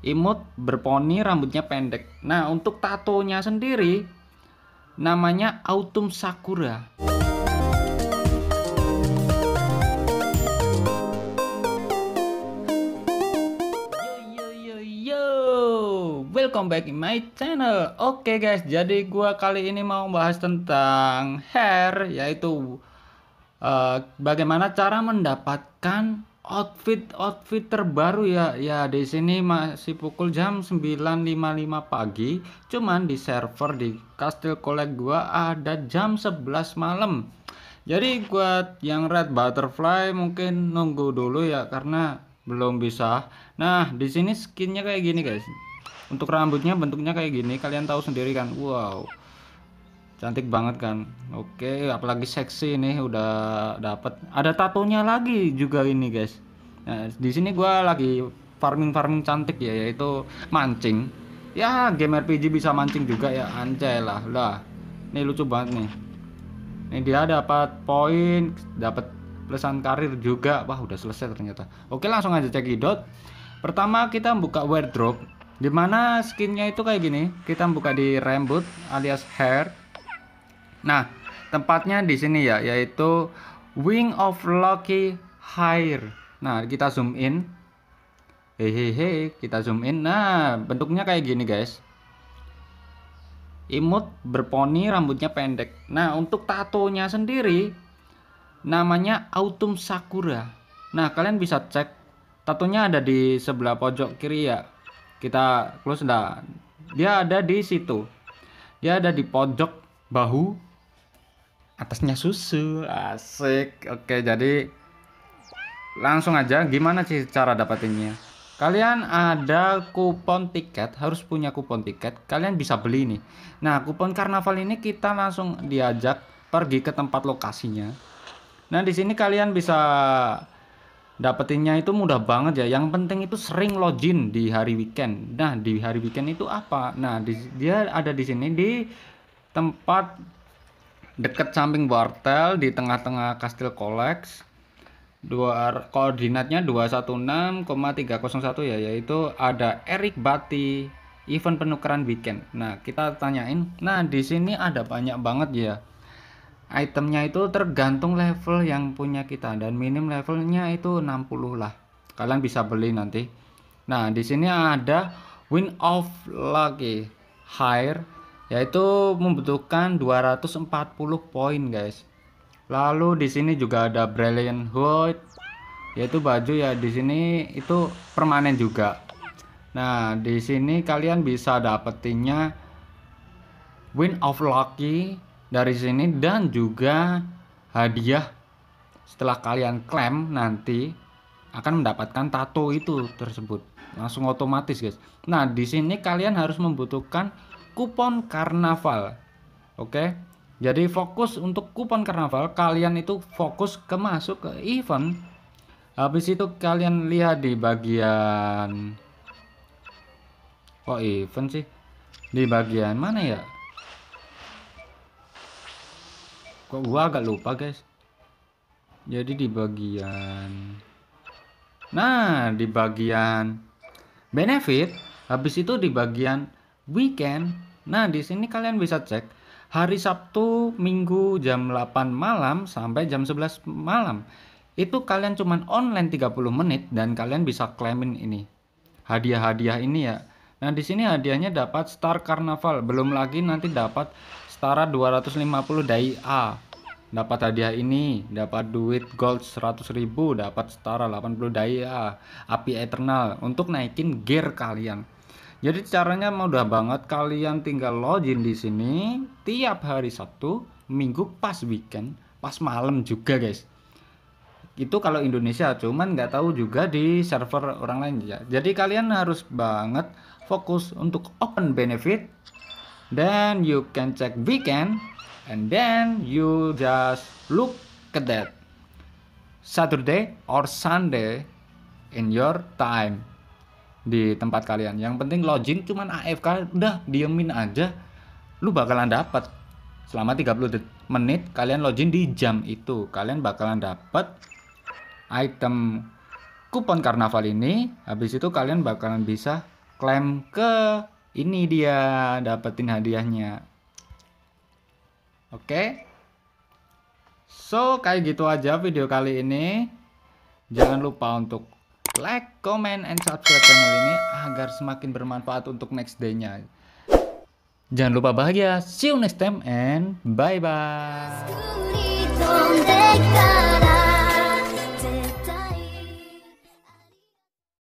imut berponi rambutnya pendek nah untuk tatonya sendiri namanya autumn sakura Welcome back in my channel. Oke okay guys, jadi gua kali ini mau bahas tentang hair yaitu uh, bagaimana cara mendapatkan outfit outfit terbaru ya ya di sini masih pukul jam 9.55 pagi cuman di server di kastil kolek gua ada jam 11 malam jadi buat yang red butterfly mungkin nunggu dulu ya karena belum bisa nah di sini skinnya kayak gini guys untuk rambutnya bentuknya kayak gini kalian tahu sendiri kan wow cantik banget kan oke apalagi seksi ini udah dapat ada tatonya lagi juga ini guys nah, di sini gue lagi farming farming cantik ya yaitu mancing ya game RPG bisa mancing juga ya anjay lah lah ini lucu banget nih ini dia dapat poin dapat pesan karir juga wah udah selesai ternyata oke langsung aja cek idot. pertama kita buka wardrobe dimana skinnya itu kayak gini kita buka di rambut alias hair Nah, tempatnya di sini ya, yaitu Wing of Loki Hire. Nah, kita zoom in. Hehehe, kita zoom in. Nah, bentuknya kayak gini, guys. Imut berponi, rambutnya pendek. Nah, untuk tatonya sendiri namanya Autumn Sakura. Nah, kalian bisa cek tatonya ada di sebelah pojok kiri ya. Kita close dah. Dia ada di situ. Dia ada di pojok bahu atasnya susu asik oke jadi langsung aja gimana sih cara dapatinnya kalian ada kupon tiket harus punya kupon tiket kalian bisa beli nih nah kupon karnaval ini kita langsung diajak pergi ke tempat lokasinya nah di sini kalian bisa dapetinnya itu mudah banget ya yang penting itu sering login di hari weekend nah di hari weekend itu apa nah di, dia ada di sini di tempat dekat samping wartel di tengah-tengah Kastil Koleks dua koordinatnya 216,301 ya yaitu ada eric Bati event penukaran weekend. Nah, kita tanyain. Nah, di sini ada banyak banget ya. Itemnya itu tergantung level yang punya kita dan minim levelnya itu 60 lah. Kalian bisa beli nanti. Nah, di sini ada Win of Lucky Hire yaitu membutuhkan 240 poin guys lalu di sini juga ada brilliant hood yaitu baju ya di sini itu permanen juga nah di sini kalian bisa dapetinnya win of lucky dari sini dan juga hadiah setelah kalian klaim nanti akan mendapatkan tato itu tersebut langsung otomatis guys nah di sini kalian harus membutuhkan kupon karnaval. Oke. Jadi fokus untuk kupon karnaval, kalian itu fokus ke masuk ke event. Habis itu kalian lihat di bagian kok event sih? Di bagian mana ya? Kok gua agak lupa, guys. Jadi di bagian Nah, di bagian benefit habis itu di bagian weekend Nah, di sini kalian bisa cek hari Sabtu, Minggu jam 8 malam sampai jam 11 malam. Itu kalian cuman online 30 menit dan kalian bisa klaimin ini. Hadiah-hadiah ini ya. Nah, di sini hadiahnya dapat Star Carnival, belum lagi nanti dapat setara 250 dai A. Dapat hadiah ini, dapat duit gold 100.000, dapat setara 80 dai A, api eternal untuk naikin gear kalian. Jadi caranya mudah banget. Kalian tinggal login di sini tiap hari Sabtu, Minggu pas weekend, pas malam juga, guys. Itu kalau Indonesia, cuman nggak tahu juga di server orang lain ya. Jadi kalian harus banget fokus untuk open benefit. Then you can check weekend and then you just look at that Saturday or Sunday in your time di tempat kalian. Yang penting login cuman AFK udah diemin aja lu bakalan dapat selama 30 menit kalian login di jam itu kalian bakalan dapat item kupon karnaval ini habis itu kalian bakalan bisa klaim ke ini dia dapetin hadiahnya oke okay? so kayak gitu aja video kali ini jangan lupa untuk like, comment, and subscribe channel ini agar semakin bermanfaat untuk next day-nya. Jangan lupa bahagia. See you next time and bye-bye.